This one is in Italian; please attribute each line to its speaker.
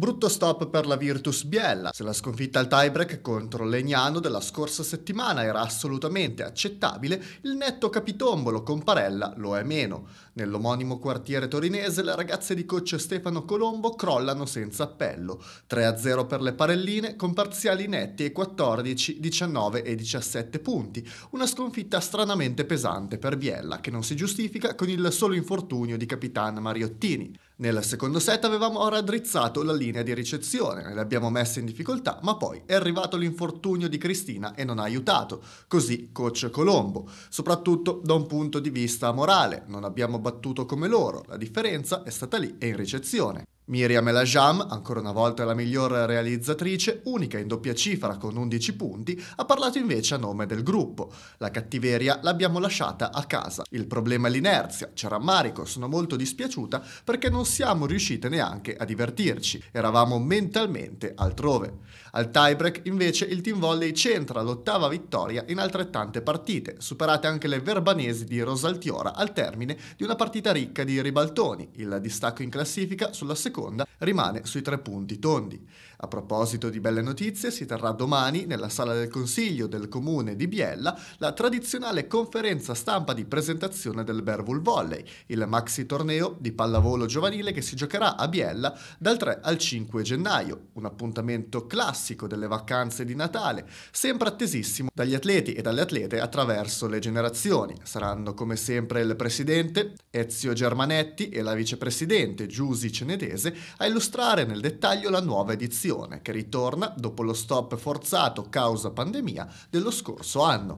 Speaker 1: Brutto stop per la Virtus Biella. Se la sconfitta al tiebreak contro Legnano della scorsa settimana era assolutamente accettabile, il netto capitombolo con Parella lo è meno. Nell'omonimo quartiere torinese le ragazze di coach Stefano Colombo crollano senza appello. 3-0 per le Parelline con parziali netti e 14, 19 e 17 punti. Una sconfitta stranamente pesante per Biella che non si giustifica con il solo infortunio di capitan Mariottini. Nel secondo set avevamo raddrizzato la linea di ricezione, le abbiamo messe in difficoltà, ma poi è arrivato l'infortunio di Cristina e non ha aiutato, così coach Colombo, soprattutto da un punto di vista morale, non abbiamo battuto come loro, la differenza è stata lì e in ricezione. Miriam Elajam, ancora una volta la miglior realizzatrice, unica in doppia cifra con 11 punti, ha parlato invece a nome del gruppo. La cattiveria l'abbiamo lasciata a casa. Il problema è l'inerzia, c'è rammarico, sono molto dispiaciuta perché non siamo riuscite neanche a divertirci. Eravamo mentalmente altrove. Al tiebreak invece il team volley centra l'ottava vittoria in altrettante partite, superate anche le verbanesi di Rosaltiora al termine di una partita ricca di ribaltoni. Il distacco in classifica sulla seconda seconda rimane sui tre punti tondi. A proposito di belle notizie, si terrà domani nella sala del Consiglio del Comune di Biella la tradizionale conferenza stampa di presentazione del Bervul Volley, il maxi torneo di pallavolo giovanile che si giocherà a Biella dal 3 al 5 gennaio, un appuntamento classico delle vacanze di Natale, sempre attesissimo dagli atleti e dalle atlete attraverso le generazioni. Saranno come sempre il presidente Ezio Germanetti e la vicepresidente Giusi Cenedese Pugliese a illustrare nel dettaglio la nuova edizione, che ritorna dopo lo stop forzato causa pandemia dello scorso anno.